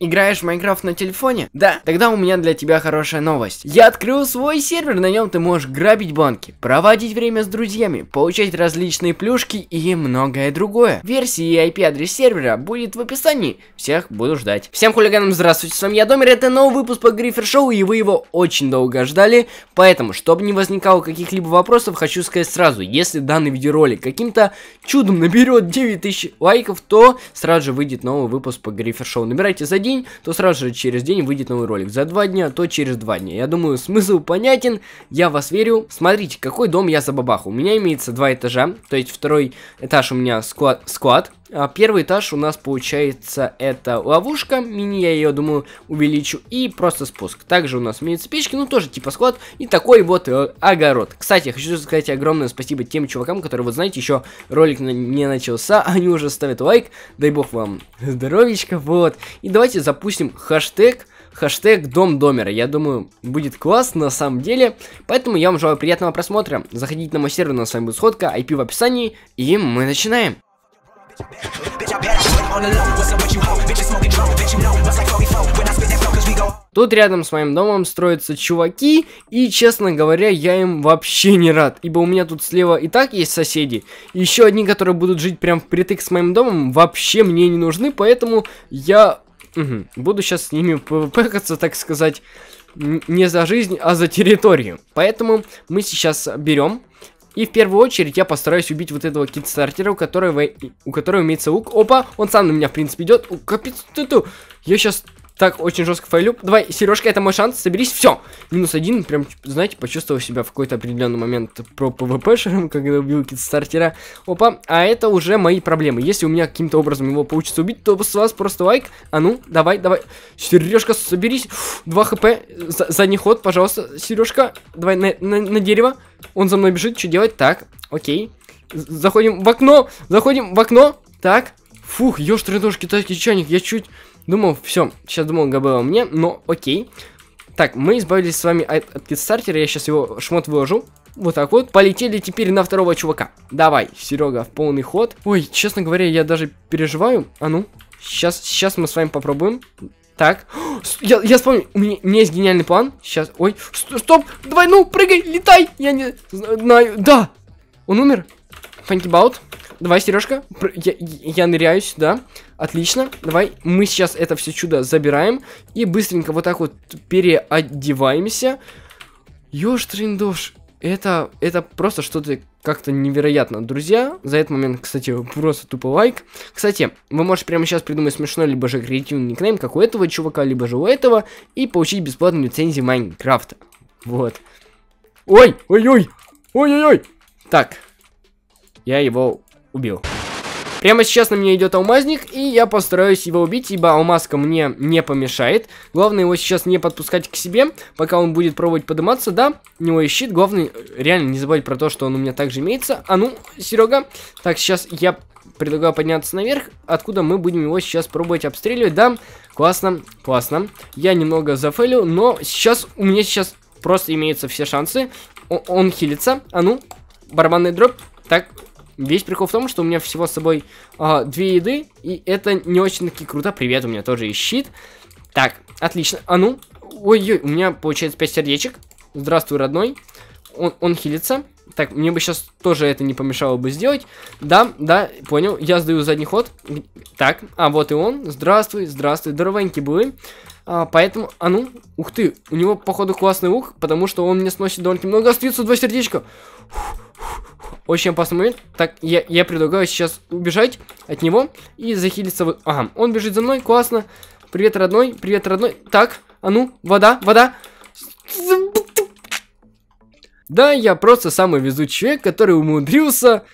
Играешь в Майнкрафт на телефоне? Да. Тогда у меня для тебя хорошая новость. Я открыл свой сервер, на нем ты можешь грабить банки, проводить время с друзьями, получать различные плюшки и многое другое. Версии и IP-адрес сервера будет в описании. Всех буду ждать. Всем хулиганам здравствуйте, с вами я, Домер, это новый выпуск по Грифер Шоу, и вы его очень долго ждали. Поэтому, чтобы не возникало каких-либо вопросов, хочу сказать сразу, если данный видеоролик каким-то чудом наберет 9000 лайков, то сразу же выйдет новый выпуск по Грифер Шоу. Набирайте за 10 день, то сразу же через день выйдет новый ролик. За два дня, то через два дня. Я думаю, смысл понятен, я вас верю. Смотрите, какой дом я забабахал. У меня имеется два этажа, то есть второй этаж у меня склад, склад а, первый этаж у нас получается это ловушка, мини я ее, думаю, увеличу, и просто спуск. Также у нас имеются печки, ну тоже типа склад, и такой вот э, огород. Кстати, хочу сказать огромное спасибо тем чувакам, которые, вот знаете, еще ролик на не начался, они уже ставят лайк, дай бог вам здоровечка, вот. И давайте запустим хэштег, хэштег Дом Домера. Я думаю, будет класс на самом деле. Поэтому я вам желаю приятного просмотра. Заходите на мой сервер, у нас с вами будет сходка, IP в описании, и мы начинаем. Тут рядом с моим домом строятся чуваки, и, честно говоря, я им вообще не рад, ибо у меня тут слева и так есть соседи, еще одни, которые будут жить прям впритык с моим домом, вообще мне не нужны, поэтому я угу, буду сейчас с ними пвпкаться, так сказать, не за жизнь, а за территорию. Поэтому мы сейчас берем и в первую очередь я постараюсь убить вот этого кит-стартера, у которого, у которого имеется лук. Опа, он сам на меня, в принципе, идет. О, капец, ты, ты. Я сейчас так очень жестко файлю. Давай, Сережка, это мой шанс, соберись. Все, минус один, прям, знаете, почувствовал себя в какой-то определенный момент про ПВПшером, когда убил стартера. Опа, а это уже мои проблемы. Если у меня каким-то образом его получится убить, то с вас просто лайк. А ну, давай, давай. Сережка, соберись. Фу, 2 хп, за задний ход, пожалуйста, Сережка. Давай на, на, на дерево. Он за мной бежит, что делать? Так, окей. Заходим в окно, заходим в окно. Так, Фух, ешь три ножки, тайский чайник, я чуть Думал, все, сейчас думал ГБ мне, но окей. Так, мы избавились с вами от, от китстартера, я сейчас его шмот выложу. Вот так вот, полетели теперь на второго чувака. Давай, Серега, в полный ход. Ой, честно говоря, я даже переживаю. А ну, сейчас, сейчас мы с вами попробуем. Так, я, я вспомнил, у меня, у меня есть гениальный план. Сейчас, ой, стоп, давай, ну, прыгай, летай. Я не знаю, да, он умер? Фанкибаут. Давай, Сережка. Я, я ныряю сюда. Отлично. Давай. Мы сейчас это все чудо забираем. И быстренько вот так вот переодеваемся. Ёж трендош. Это, это просто что-то как-то невероятно, друзья. За этот момент, кстати, просто тупо лайк. Кстати, вы можете прямо сейчас придумать смешной, либо же креативный никнейм, как у этого чувака, либо же у этого, и получить бесплатную лицензию Майнкрафта. Вот. Ой, ой-ой, ой-ой-ой. Так, я его убил. Прямо сейчас на меня идет алмазник, и я постараюсь его убить, ибо алмазка мне не помешает. Главное его сейчас не подпускать к себе, пока он будет пробовать подниматься, да, у него и щит. Главное, реально не забывать про то, что он у меня также имеется. А ну, Серега, так, сейчас я предлагаю подняться наверх, откуда мы будем его сейчас пробовать обстреливать, да, классно, классно. Я немного зафейлю, но сейчас, у меня сейчас просто имеются все шансы. О он хилится, а ну, барабанный дроп, так, Весь прикол в том, что у меня всего с собой э, две еды, и это не очень-таки круто. Привет, у меня тоже есть щит. Так, отлично. А ну, ой-ой, у меня получается 5 сердечек. Здравствуй, родной. Он, он хилится. Так, мне бы сейчас тоже это не помешало бы сделать. Да, да, понял, я сдаю задний ход. Так, а вот и он. Здравствуй, здравствуй, здоровенький был. А, поэтому, а ну, ух ты, у него, походу, классный ух, потому что он мне сносит довольно много. Остается два сердечка. Фух. Очень опасный момент. Так, я, я предлагаю сейчас убежать от него и захилиться. В... Ага, он бежит за мной, классно. Привет, родной, привет, родной. Так, а ну, вода, вода. Да, я просто самый везучий человек, который умудрился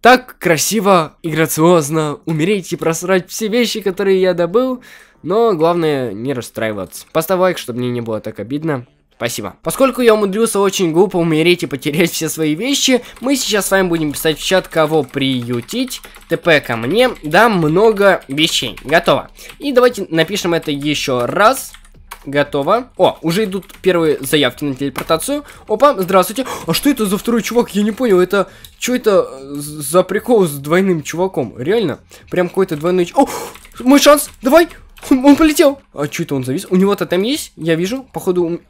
так красиво и грациозно умереть и просрать все вещи, которые я добыл. Но главное не расстраиваться. Поставь лайк, чтобы мне не было так обидно. Спасибо. Поскольку я умудрился очень глупо умереть и потерять все свои вещи, мы сейчас с вами будем писать в чат, кого приютить. ТП ко мне. Да, много вещей. Готово. И давайте напишем это еще раз. Готово. О, уже идут первые заявки на телепортацию. Опа, здравствуйте. А что это за второй чувак? Я не понял, это... Что это за прикол с двойным чуваком? Реально? Прям какой-то двойной... О, мой шанс! Давай! Он, он полетел! А что это он завис? У него-то там есть? Я вижу. Походу,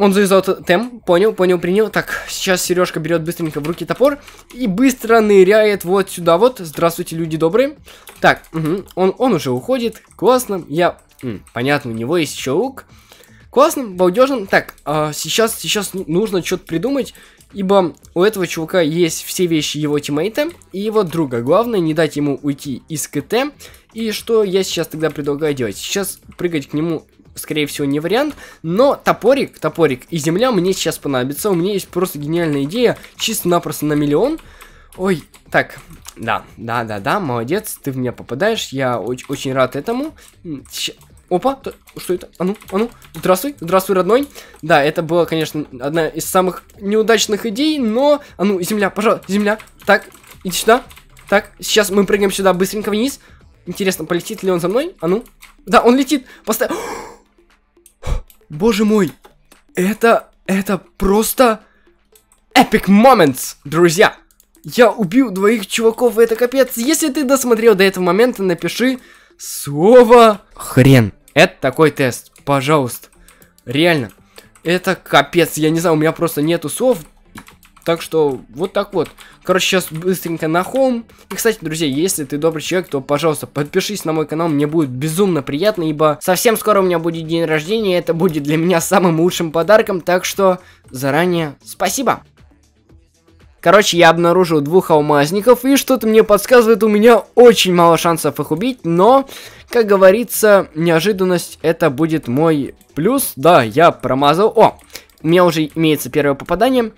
он завязал тем, понял, понял, принял. Так, сейчас Сережка берет быстренько в руки топор и быстро ныряет вот сюда вот. Здравствуйте, люди добрые. Так, угу. он, он уже уходит. Классно. Я... М, понятно, у него есть еще лук. Классно, балдежно. Так, а сейчас, сейчас нужно что-то придумать, ибо у этого чувака есть все вещи его тиммейта и его друга. Главное, не дать ему уйти из КТ. И что я сейчас тогда предлагаю делать? Сейчас прыгать к нему скорее всего, не вариант. Но топорик, топорик и земля мне сейчас понадобится. У меня есть просто гениальная идея, чисто-напросто на миллион. Ой, так, да, да, да, да, молодец, ты в меня попадаешь, я очень, очень рад этому. Щ... Опа, то... что это? А ну, а ну, здравствуй, здравствуй, родной. Да, это была, конечно, одна из самых неудачных идей, но... А ну, земля, пожалуйста, земля, так, иди сюда, так, сейчас мы прыгнем сюда быстренько вниз. Интересно, полетит ли он за мной? А ну, да, он летит, поставь... Боже мой, это, это просто epic moments, друзья. Я убил двоих чуваков, это капец. Если ты досмотрел до этого момента, напиши слово хрен. Это такой тест, пожалуйста. Реально. Это капец, я не знаю, у меня просто нету слов. Так что вот так вот. Короче, сейчас быстренько на холм. И, кстати, друзья, если ты добрый человек, то, пожалуйста, подпишись на мой канал, мне будет безумно приятно, ибо совсем скоро у меня будет день рождения, и это будет для меня самым лучшим подарком, так что заранее спасибо. Короче, я обнаружил двух алмазников, и что-то мне подсказывает, у меня очень мало шансов их убить, но, как говорится, неожиданность это будет мой плюс. Да, я промазал. О, у меня уже имеется первое попадание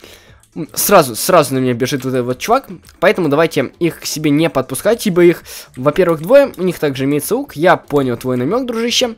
сразу, сразу на меня бежит вот этот вот чувак, поэтому давайте их к себе не подпускать, ибо их, во-первых, двое, у них также имеется лук, я понял твой намек, дружище,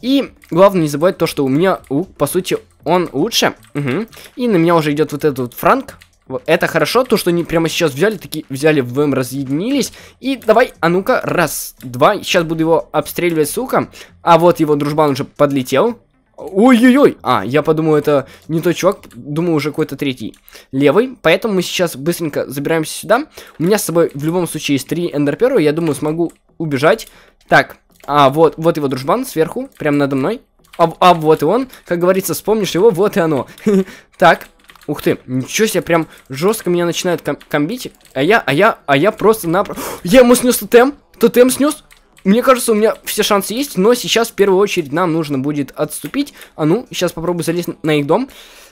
и главное не забывать то, что у меня лук, по сути, он лучше, угу. и на меня уже идет вот этот вот франк, это хорошо, то, что они прямо сейчас взяли, такие взяли вдвоем, разъединились. И давай, а ну-ка, раз, два. Сейчас буду его обстреливать, с сука. А вот его дружбан уже подлетел. Ой-ой-ой! А, я подумал, это не тот чувак, думаю, уже какой-то третий. Левый, поэтому мы сейчас быстренько забираемся сюда. У меня с собой в любом случае есть три эндерперла, я думаю, смогу убежать. Так, а вот, вот его дружбан сверху, прям надо мной. А, а вот и он, как говорится, вспомнишь его, вот и оно. Так, ух ты, ничего себе, прям жестко меня начинает комбить. А я, а я, а я просто-напросто... Я ему снес тотем, тотем снес, мне кажется, у меня все шансы есть, но сейчас в первую очередь нам нужно будет отступить. А ну, сейчас попробую залезть на их дом.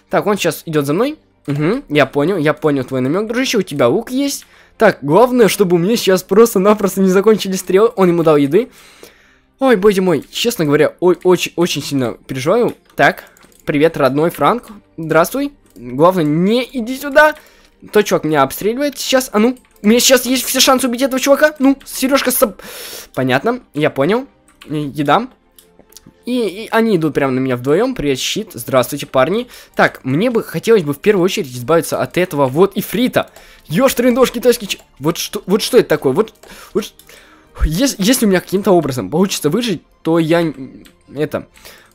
Так, он сейчас идет за мной. Угу, я понял, я понял твой намек, дружище, у тебя лук есть. Так, главное, чтобы у меня сейчас просто-напросто не закончились стрелы. Он ему дал еды. Ой, боже мой, честно говоря, ой, очень, очень сильно переживаю. Так, привет, родной Франк, здравствуй. Главное, не иди сюда. Тот чувак меня обстреливает сейчас, а ну, у меня сейчас есть все шансы убить этого чувака. Ну, Сережка соб... Понятно, я понял. едам. И, и они идут прямо на меня вдвоем. Привет, щит. Здравствуйте, парни. Так, мне бы хотелось бы в первую очередь избавиться от этого вот ифрита. Ёж, трендош, китайский ч... Вот что, вот что это такое? Вот, вот... Если, если у меня каким-то образом получится выжить, то я... Это...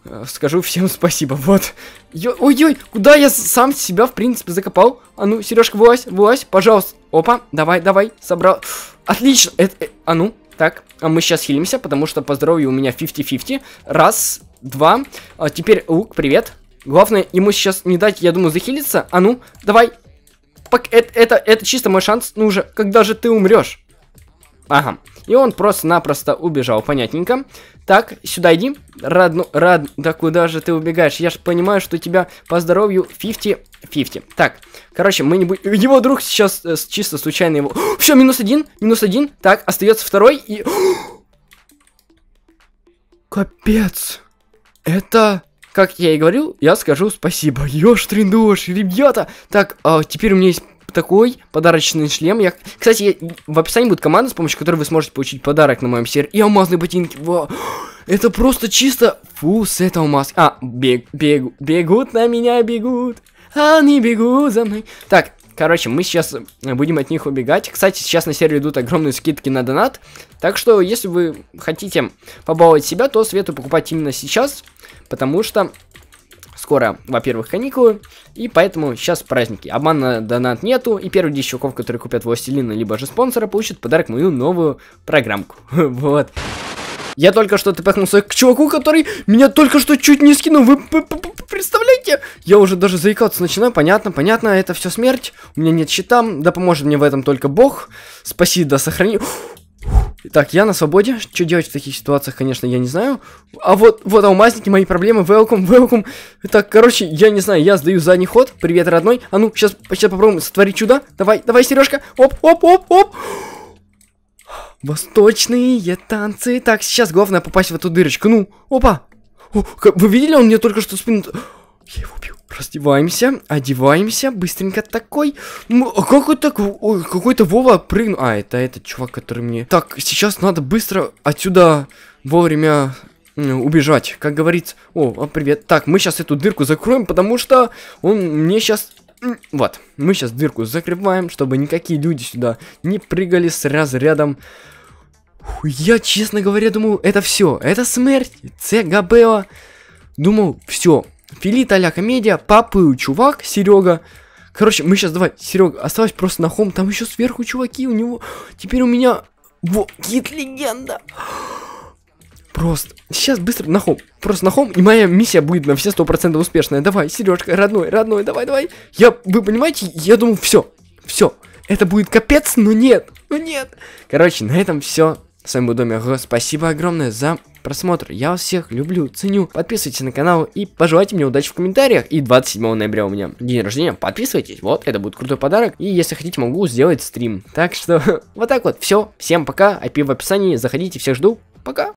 Э, скажу всем спасибо, вот. Ой-ой, куда я сам себя, в принципе, закопал? А ну, Сережка, вылазь, вылазь, пожалуйста. Опа, давай, давай, собрал. Отлично, это, э, а ну, так, а мы сейчас хилимся, потому что по здоровью у меня 50-50. Раз, два, а теперь лук, привет. Главное, ему сейчас не дать, я думаю, захилиться. А ну, давай. Пок это, это, это чисто мой шанс, ну уже, когда же ты умрешь? Ага. И он просто-напросто убежал, понятненько. Так, сюда иди. радну рад, да куда же ты убегаешь? Я же понимаю, что у тебя по здоровью 50-50. Так, короче, мы не будем... Его друг сейчас э, чисто случайно его... Все, минус один, минус один. Так, остается второй и... Капец. Это... Как я и говорил, я скажу спасибо. Ёж, трендош, ребята. Так, а теперь у меня есть такой подарочный шлем. Я, кстати, я... в описании будет команда, с помощью которой вы сможете получить подарок на моем сервере. И алмазные ботинки. Во! Это просто чисто... Фу, с этого маски. А, бег, бег, бегут на меня, бегут. Они бегут за мной. Так, Короче, мы сейчас э, будем от них убегать. Кстати, сейчас на сервере идут огромные скидки на донат. Так что, если вы хотите побаловать себя, то советую покупать именно сейчас. Потому что скоро, во-первых, каникулы, и поэтому сейчас праздники. Обмана донат нету, и первые 10 чуваков, которые купят властелина, либо же спонсора, получат подарок мою новую программку. Вот. Я только что тпхнулся к чуваку, который меня только что чуть не скинул. Вы представляете? Я уже даже заикаться начинаю. Понятно, понятно, это все смерть. У меня нет щита. Да поможет мне в этом только бог. Спаси, да сохрани. Так, я на свободе. Что делать в таких ситуациях, конечно, я не знаю. А вот, вот алмазники, мои проблемы. Welcome, welcome. Так, короче, я не знаю, я сдаю задний ход. Привет, родной. А ну, сейчас, сейчас попробуем сотворить чудо. Давай, давай, Сережка. Оп, оп, оп, оп. Восточные танцы. Так, сейчас главное попасть в эту дырочку. Ну, опа. О, вы видели, он мне только что спину... Я его убил. Раздеваемся, одеваемся, быстренько такой. Ну, а как это так? Какой-то Вова прыгнул. А, это этот чувак, который мне... Так, сейчас надо быстро отсюда вовремя убежать. Как говорится... О, а, привет. Так, мы сейчас эту дырку закроем, потому что он мне сейчас... Вот, мы сейчас дырку закрываем, чтобы никакие люди сюда не прыгали с разрядом... Я, честно говоря, думаю, это все. Это смерть. ЦГБО. Думал, все, Филит а комедия, папы чувак, Серега. Короче, мы сейчас, давай, Серега, оставайся просто на хом, там еще сверху чуваки, у него, теперь у меня, во, гид-легенда. Просто. Сейчас быстро на хом. Просто на хом, и моя миссия будет на все сто процентов успешная. Давай, Сережка, родной, родной, давай, давай. Я, вы понимаете, я думал, все, все. Это будет капец, но нет, ну нет. Короче, на этом все. С вами был Домик Спасибо огромное за просмотр. Я вас всех люблю, ценю. Подписывайтесь на канал и пожелайте мне удачи в комментариях. И 27 ноября у меня день рождения. Подписывайтесь, вот, это будет крутой подарок. И если хотите, могу сделать стрим. Так что, вот так вот, все. Всем пока, IP а в описании, заходите, всех жду. Пока.